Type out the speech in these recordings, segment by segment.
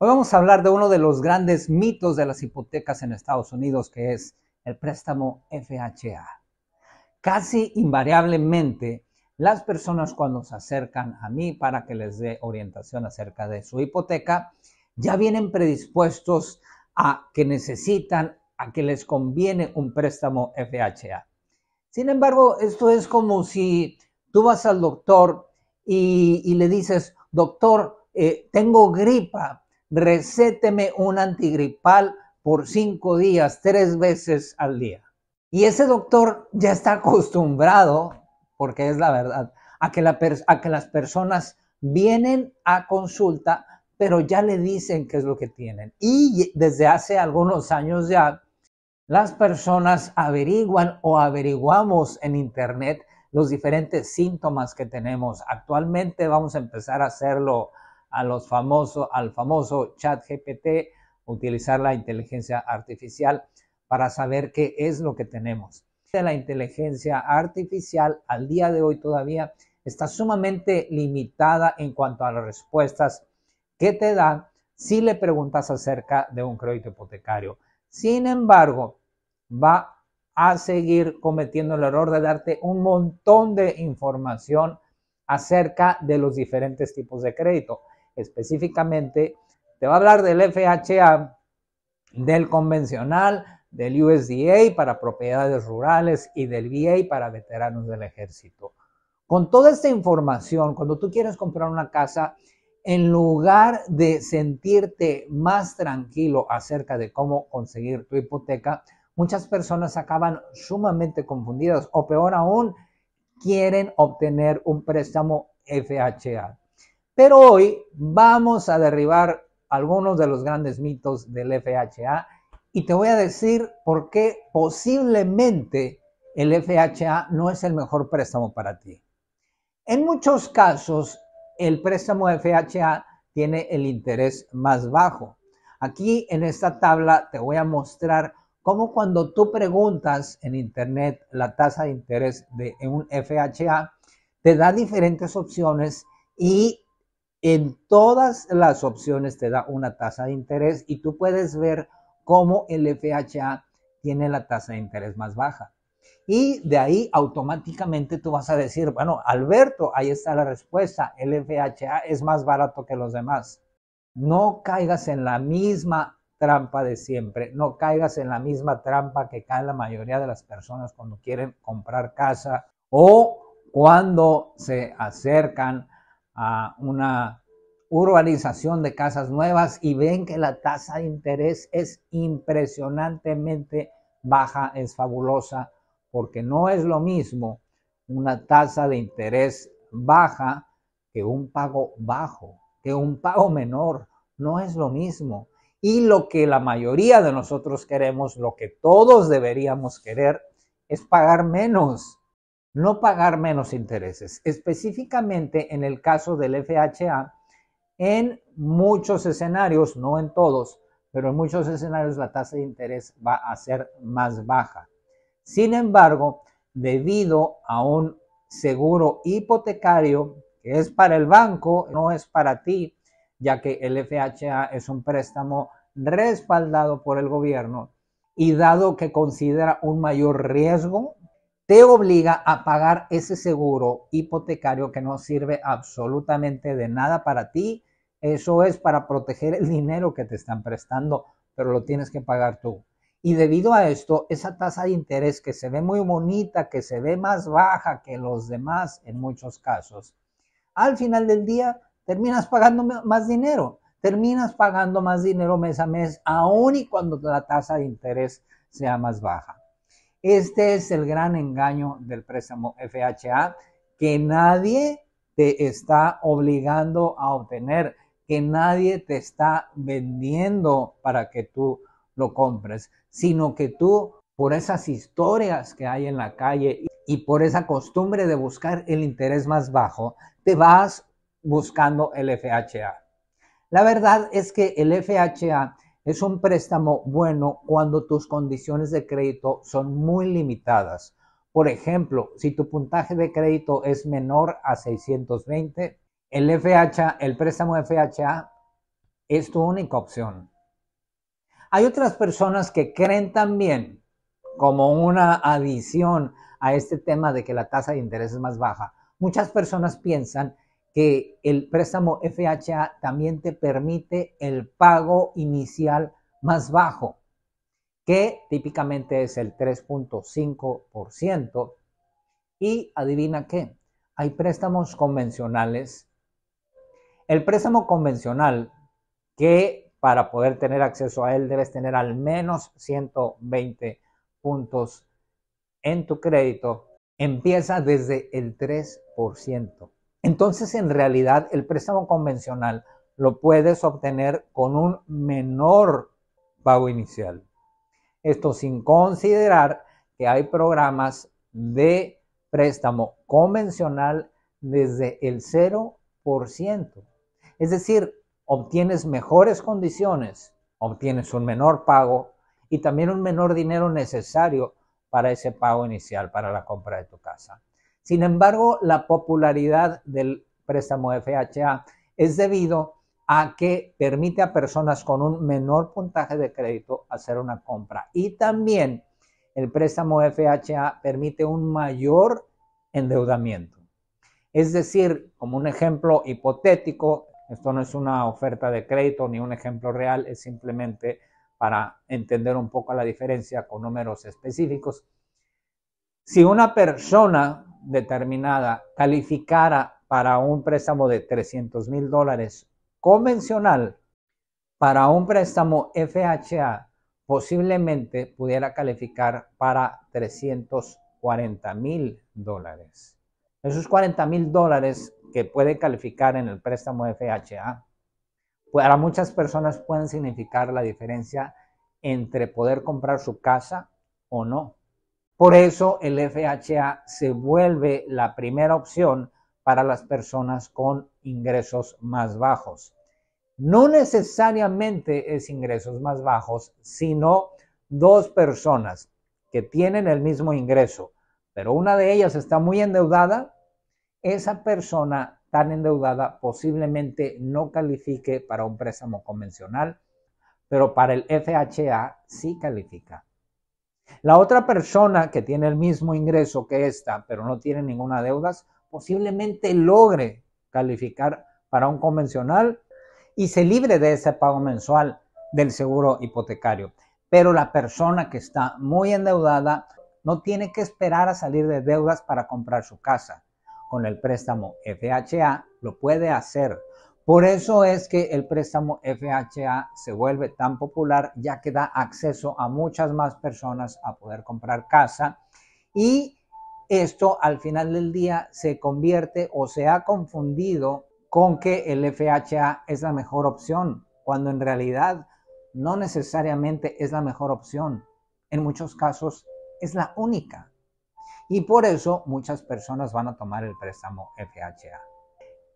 Hoy vamos a hablar de uno de los grandes mitos de las hipotecas en Estados Unidos, que es el préstamo FHA. Casi invariablemente, las personas cuando se acercan a mí para que les dé orientación acerca de su hipoteca, ya vienen predispuestos a que necesitan, a que les conviene un préstamo FHA. Sin embargo, esto es como si tú vas al doctor y, le dices, doctor, eh, tengo gripa, recéteme un antigripal por cinco días, tres veces al día. Y ese doctor ya está acostumbrado, porque es la verdad, a que, a que las personas vienen a consulta, pero ya le dicen qué es lo que tienen. Y desde hace algunos años ya, las personas averiguan o averiguamos en Internet los diferentes síntomas que tenemos. Actualmente vamos a empezar a hacerlo a los famosos, al famoso chat GPT, utilizar la inteligencia artificial para saber qué es lo que tenemos. La inteligencia artificial al día de hoy todavía está sumamente limitada en cuanto a las respuestas que te da si le preguntas acerca de un crédito hipotecario. Sin embargo, va a seguir cometiendo el error de darte un montón de información acerca de los diferentes tipos de crédito específicamente, te va a hablar del FHA, del convencional, del USDA para propiedades rurales y del VA para veteranos del ejército. Con toda esta información, cuando tú quieres comprar una casa, en lugar de sentirte más tranquilo acerca de cómo conseguir tu hipoteca, muchas personas acaban sumamente confundidas o peor aún, quieren obtener un préstamo FHA. Pero hoy vamos a derribar algunos de los grandes mitos del FHA y te voy a decir por qué posiblemente el FHA no es el mejor préstamo para ti. En muchos casos, el préstamo FHA tiene el interés más bajo. Aquí en esta tabla te voy a mostrar cómo cuando tú preguntas en internet la tasa de interés de un FHA, te da diferentes opciones y en todas las opciones te da una tasa de interés y tú puedes ver cómo el FHA tiene la tasa de interés más baja. Y de ahí automáticamente tú vas a decir, bueno, Alberto, ahí está la respuesta, el FHA es más barato que los demás. No caigas en la misma trampa de siempre, no caigas en la misma trampa que cae la mayoría de las personas cuando quieren comprar casa o cuando se acercan a una urbanización de casas nuevas y ven que la tasa de interés es impresionantemente baja, es fabulosa, porque no es lo mismo una tasa de interés baja que un pago bajo, que un pago menor, no es lo mismo. Y lo que la mayoría de nosotros queremos, lo que todos deberíamos querer, es pagar menos, no pagar menos intereses, específicamente en el caso del FHA, en muchos escenarios, no en todos, pero en muchos escenarios la tasa de interés va a ser más baja. Sin embargo, debido a un seguro hipotecario que es para el banco, no es para ti, ya que el FHA es un préstamo respaldado por el gobierno y dado que considera un mayor riesgo te obliga a pagar ese seguro hipotecario que no sirve absolutamente de nada para ti. Eso es para proteger el dinero que te están prestando, pero lo tienes que pagar tú. Y debido a esto, esa tasa de interés que se ve muy bonita, que se ve más baja que los demás en muchos casos, al final del día terminas pagando más dinero, terminas pagando más dinero mes a mes, aun y cuando la tasa de interés sea más baja. Este es el gran engaño del préstamo FHA, que nadie te está obligando a obtener, que nadie te está vendiendo para que tú lo compres, sino que tú por esas historias que hay en la calle y por esa costumbre de buscar el interés más bajo, te vas buscando el FHA. La verdad es que el FHA es un préstamo bueno cuando tus condiciones de crédito son muy limitadas. Por ejemplo, si tu puntaje de crédito es menor a 620, el FHA, el préstamo FHA es tu única opción. Hay otras personas que creen también, como una adición a este tema de que la tasa de interés es más baja, muchas personas piensan que el préstamo FHA también te permite el pago inicial más bajo, que típicamente es el 3.5%. Y adivina qué, hay préstamos convencionales. El préstamo convencional, que para poder tener acceso a él debes tener al menos 120 puntos en tu crédito, empieza desde el 3%. Entonces, en realidad, el préstamo convencional lo puedes obtener con un menor pago inicial. Esto sin considerar que hay programas de préstamo convencional desde el 0%. Es decir, obtienes mejores condiciones, obtienes un menor pago y también un menor dinero necesario para ese pago inicial, para la compra de tu casa. Sin embargo, la popularidad del préstamo FHA es debido a que permite a personas con un menor puntaje de crédito hacer una compra. Y también el préstamo FHA permite un mayor endeudamiento. Es decir, como un ejemplo hipotético, esto no es una oferta de crédito ni un ejemplo real, es simplemente para entender un poco la diferencia con números específicos. Si una persona determinada calificara para un préstamo de 300 mil dólares convencional, para un préstamo FHA posiblemente pudiera calificar para 340 mil dólares. Esos 40 mil dólares que puede calificar en el préstamo FHA, para muchas personas pueden significar la diferencia entre poder comprar su casa o no. Por eso el FHA se vuelve la primera opción para las personas con ingresos más bajos. No necesariamente es ingresos más bajos, sino dos personas que tienen el mismo ingreso, pero una de ellas está muy endeudada, esa persona tan endeudada posiblemente no califique para un préstamo convencional, pero para el FHA sí califica. La otra persona que tiene el mismo ingreso que esta, pero no tiene ninguna deuda, posiblemente logre calificar para un convencional y se libre de ese pago mensual del seguro hipotecario. Pero la persona que está muy endeudada no tiene que esperar a salir de deudas para comprar su casa. Con el préstamo FHA lo puede hacer por eso es que el préstamo FHA se vuelve tan popular, ya que da acceso a muchas más personas a poder comprar casa y esto al final del día se convierte o se ha confundido con que el FHA es la mejor opción, cuando en realidad no necesariamente es la mejor opción. En muchos casos es la única. Y por eso muchas personas van a tomar el préstamo FHA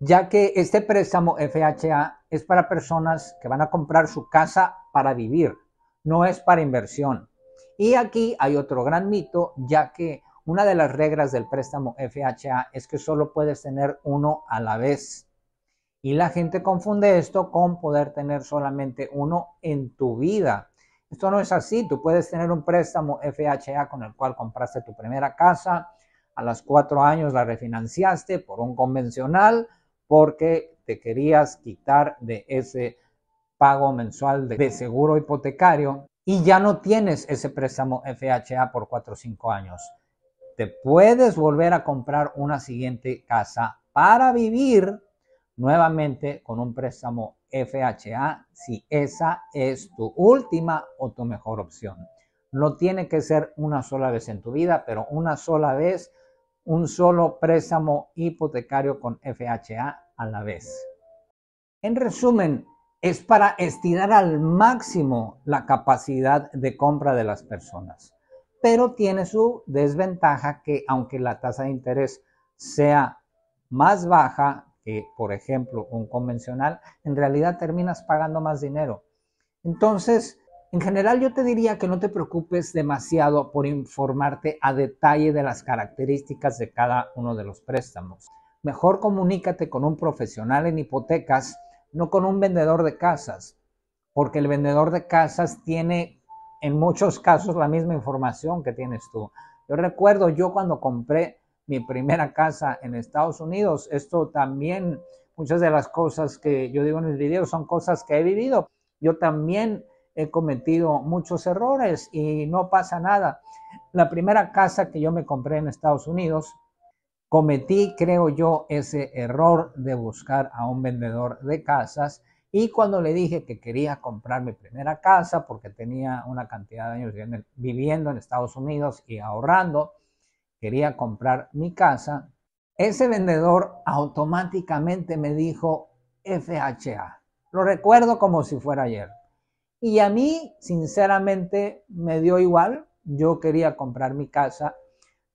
ya que este préstamo FHA es para personas que van a comprar su casa para vivir, no es para inversión. Y aquí hay otro gran mito, ya que una de las reglas del préstamo FHA es que solo puedes tener uno a la vez. Y la gente confunde esto con poder tener solamente uno en tu vida. Esto no es así. Tú puedes tener un préstamo FHA con el cual compraste tu primera casa, a los cuatro años la refinanciaste por un convencional, porque te querías quitar de ese pago mensual de, seguro hipotecario y ya no tienes ese préstamo FHA por 4 o 5 años. Te puedes volver a comprar una siguiente casa para vivir nuevamente con un préstamo FHA si esa es tu última o tu mejor opción. No tiene que ser una sola vez en tu vida, pero una sola vez un solo préstamo hipotecario con FHA a la vez. En resumen, es para estirar al máximo la capacidad de compra de las personas, pero tiene su desventaja que aunque la tasa de interés sea más baja que, por ejemplo, un convencional, en realidad terminas pagando más dinero. Entonces, en general yo te diría que no te preocupes demasiado por informarte a detalle de las características de cada uno de los préstamos. Mejor comunícate con un profesional en hipotecas, no con un vendedor de casas, porque el vendedor de casas tiene en muchos casos la misma información que tienes tú. Yo recuerdo yo cuando compré mi primera casa en Estados Unidos, esto también, muchas de las cosas que yo digo en mis videos son cosas que he vivido. Yo también he cometido muchos errores y no pasa nada. La primera casa que yo me compré en Estados Unidos, cometí, creo yo, ese error de buscar a un vendedor de casas. Y cuando le dije que quería comprar mi primera casa porque tenía una cantidad de años viviendo en Estados Unidos y ahorrando, quería comprar mi casa, ese vendedor automáticamente me dijo FHA. Lo recuerdo como si fuera ayer. Y a mí, sinceramente, me dio igual. Yo quería comprar mi casa,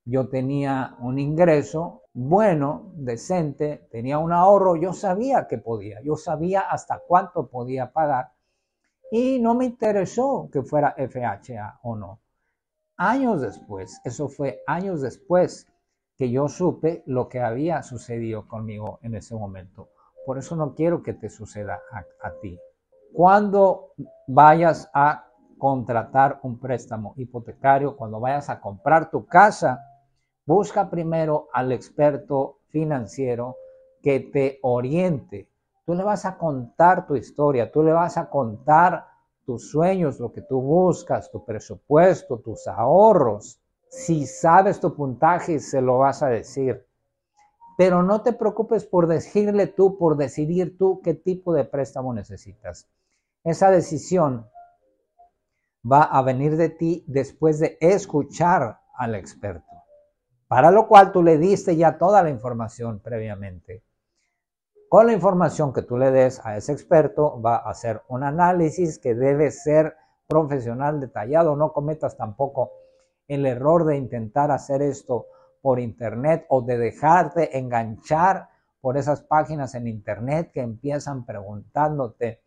yo tenía un ingreso bueno, decente, tenía un ahorro, yo sabía que podía, yo sabía hasta cuánto podía pagar y no me interesó que fuera FHA o no. Años después, eso fue años después que yo supe lo que había sucedido conmigo en ese momento. Por eso no quiero que te suceda a, ti cuando vayas a contratar un préstamo hipotecario, cuando vayas a comprar tu casa, busca primero al experto financiero que te oriente. Tú le vas a contar tu historia, tú le vas a contar tus sueños, lo que tú buscas, tu presupuesto, tus ahorros. Si sabes tu puntaje, se lo vas a decir. Pero no te preocupes por decirle tú, por decidir tú qué tipo de préstamo necesitas. Esa decisión va a venir de ti después de escuchar al experto, para lo cual tú le diste ya toda la información previamente. Con la información que tú le des a ese experto, va a hacer un análisis que debe ser profesional detallado. No cometas tampoco el error de intentar hacer esto por internet o de dejarte enganchar por esas páginas en internet que empiezan preguntándote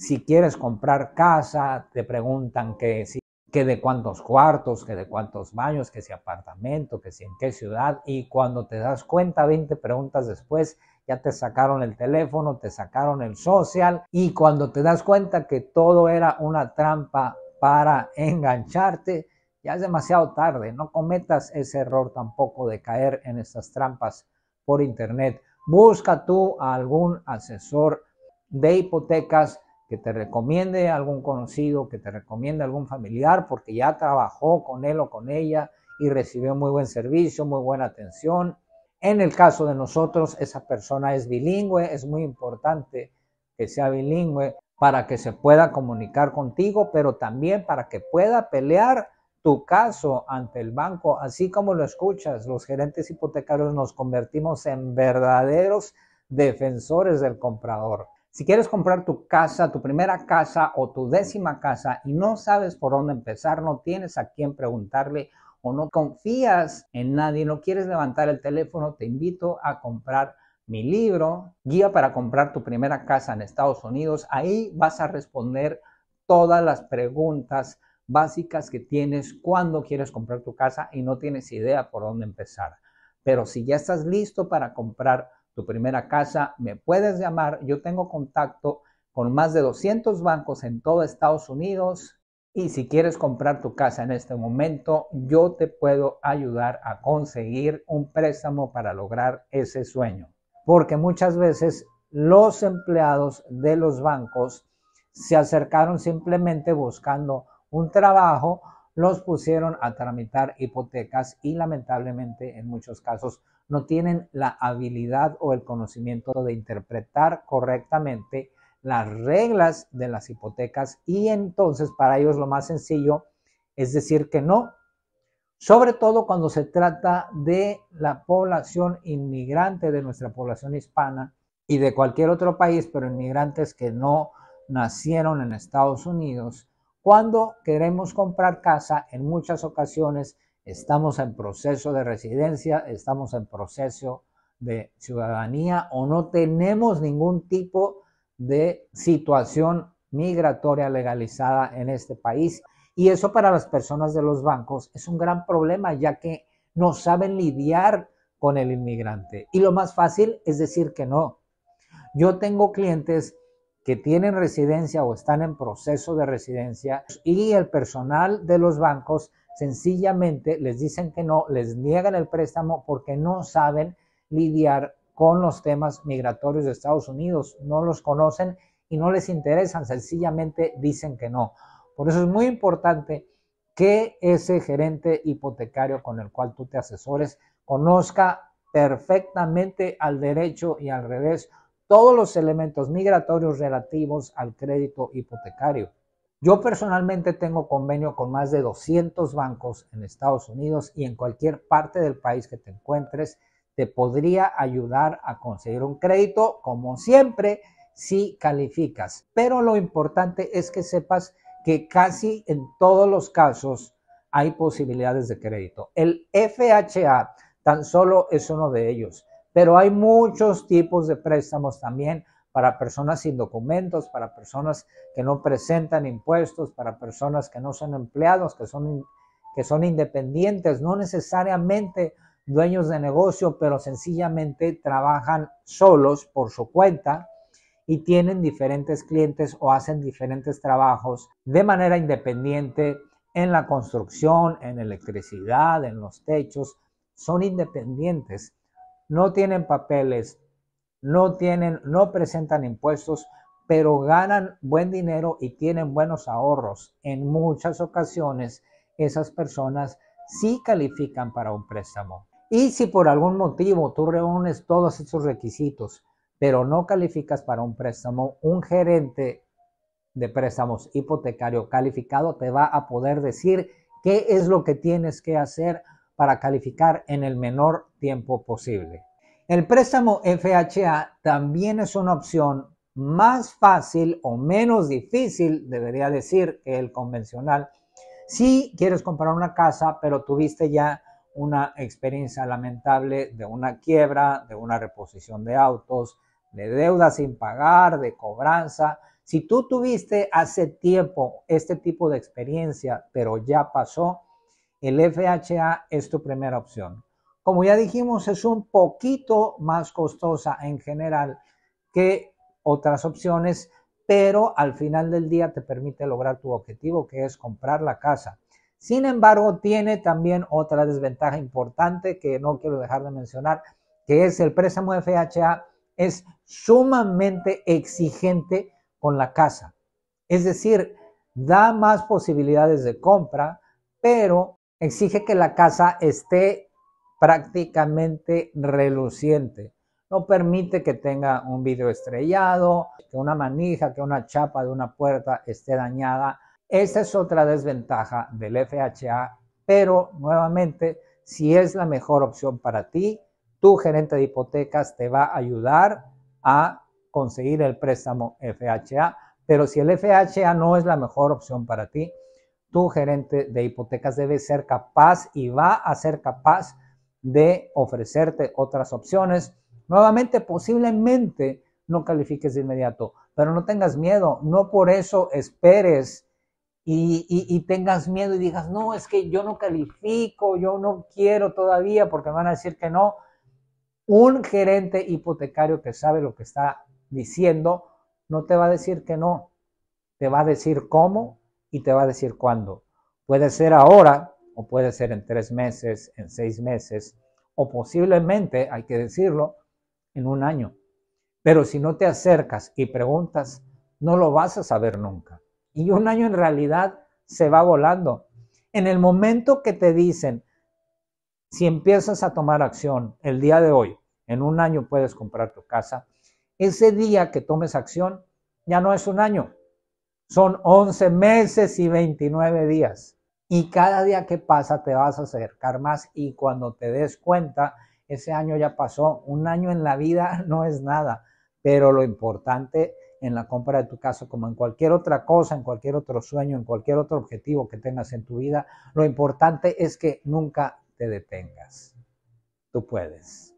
si quieres comprar casa, te preguntan que, de cuántos cuartos, que de cuántos baños, que si apartamento, que si en qué ciudad. Y cuando te das cuenta, 20 preguntas después, ya te sacaron el teléfono, te sacaron el social. Y cuando te das cuenta que todo era una trampa para engancharte, ya es demasiado tarde. No cometas ese error tampoco de caer en estas trampas por internet. Busca tú a algún asesor de hipotecas que te recomiende algún conocido, que te recomiende algún familiar, porque ya trabajó con él o con ella y recibió muy buen servicio, muy buena atención. En el caso de nosotros, esa persona es bilingüe, es muy importante que sea bilingüe para que se pueda comunicar contigo, pero también para que pueda pelear tu caso ante el banco, así como lo escuchas, los gerentes hipotecarios nos convertimos en verdaderos defensores del comprador. Si quieres comprar tu casa, tu primera casa o tu décima casa y no sabes por dónde empezar, no tienes a quién preguntarle o no confías en nadie, no quieres levantar el teléfono, te invito a comprar mi libro, Guía para comprar tu primera casa en Estados Unidos. Ahí vas a responder todas las preguntas básicas que tienes cuando quieres comprar tu casa y no tienes idea por dónde empezar. Pero si ya estás listo para comprar primera casa, me puedes llamar. Yo tengo contacto con más de 200 bancos en todo Estados Unidos. Y si quieres comprar tu casa en este momento, yo te puedo ayudar a conseguir un préstamo para lograr ese sueño. Porque muchas veces los empleados de los bancos se acercaron simplemente buscando un trabajo, los pusieron a tramitar hipotecas y lamentablemente en muchos casos no tienen la habilidad o el conocimiento de interpretar correctamente las reglas de las hipotecas y entonces para ellos lo más sencillo es decir que no, sobre todo cuando se trata de la población inmigrante, de nuestra población hispana y de cualquier otro país, pero inmigrantes que no nacieron en Estados Unidos, cuando queremos comprar casa en muchas ocasiones estamos en proceso de residencia, estamos en proceso de ciudadanía o no tenemos ningún tipo de situación migratoria legalizada en este país. Y eso para las personas de los bancos es un gran problema, ya que no saben lidiar con el inmigrante. Y lo más fácil es decir que no. Yo tengo clientes que tienen residencia o están en proceso de residencia y el personal de los bancos sencillamente les dicen que no, les niegan el préstamo porque no saben lidiar con los temas migratorios de Estados Unidos, no los conocen y no les interesan, sencillamente dicen que no. Por eso es muy importante que ese gerente hipotecario con el cual tú te asesores conozca perfectamente al derecho y al revés todos los elementos migratorios relativos al crédito hipotecario. Yo personalmente tengo convenio con más de 200 bancos en Estados Unidos y en cualquier parte del país que te encuentres, te podría ayudar a conseguir un crédito, como siempre, si calificas. Pero lo importante es que sepas que casi en todos los casos hay posibilidades de crédito. El FHA tan solo es uno de ellos, pero hay muchos tipos de préstamos también para personas sin documentos, para personas que no presentan impuestos, para personas que no son empleados, que son, que son independientes, no necesariamente dueños de negocio, pero sencillamente trabajan solos por su cuenta y tienen diferentes clientes o hacen diferentes trabajos de manera independiente en la construcción, en electricidad, en los techos, son independientes, no tienen papeles, no tienen, no presentan impuestos, pero ganan buen dinero y tienen buenos ahorros. En muchas ocasiones esas personas sí califican para un préstamo. Y si por algún motivo tú reúnes todos esos requisitos, pero no calificas para un préstamo, un gerente de préstamos hipotecario calificado te va a poder decir qué es lo que tienes que hacer para calificar en el menor tiempo posible. El préstamo FHA también es una opción más fácil o menos difícil, debería decir, que el convencional. Si quieres comprar una casa, pero tuviste ya una experiencia lamentable de una quiebra, de una reposición de autos, de deuda sin pagar, de cobranza. Si tú tuviste hace tiempo este tipo de experiencia, pero ya pasó, el FHA es tu primera opción como ya dijimos, es un poquito más costosa en general que otras opciones, pero al final del día te permite lograr tu objetivo, que es comprar la casa. Sin embargo, tiene también otra desventaja importante que no quiero dejar de mencionar, que es el préstamo FHA es sumamente exigente con la casa. Es decir, da más posibilidades de compra, pero exige que la casa esté prácticamente reluciente. No permite que tenga un vidrio estrellado, que una manija, que una chapa de una puerta esté dañada. Esa es otra desventaja del FHA, pero nuevamente, si es la mejor opción para ti, tu gerente de hipotecas te va a ayudar a conseguir el préstamo FHA. Pero si el FHA no es la mejor opción para ti, tu gerente de hipotecas debe ser capaz y va a ser capaz de ofrecerte otras opciones. Nuevamente, posiblemente no califiques de inmediato, pero no tengas miedo, no por eso esperes y, tengas miedo y digas, no, es que yo no califico, yo no quiero todavía porque me van a decir que no. Un gerente hipotecario que sabe lo que está diciendo, no te va a decir que no, te va a decir cómo y te va a decir cuándo. Puede ser ahora, puede ser en tres meses, en seis meses, o posiblemente, hay que decirlo, en un año. Pero si no te acercas y preguntas, no lo vas a saber nunca. Y un año en realidad se va volando. En el momento que te dicen, si empiezas a tomar acción el día de hoy, en un año puedes comprar tu casa, ese día que tomes acción ya no es un año, son 11 meses y 29 días. Y cada día que pasa te vas a acercar más y cuando te des cuenta, ese año ya pasó. Un año en la vida no es nada, pero lo importante en la compra de tu casa, como en cualquier otra cosa, en cualquier otro sueño, en cualquier otro objetivo que tengas en tu vida, lo importante es que nunca te detengas. Tú puedes.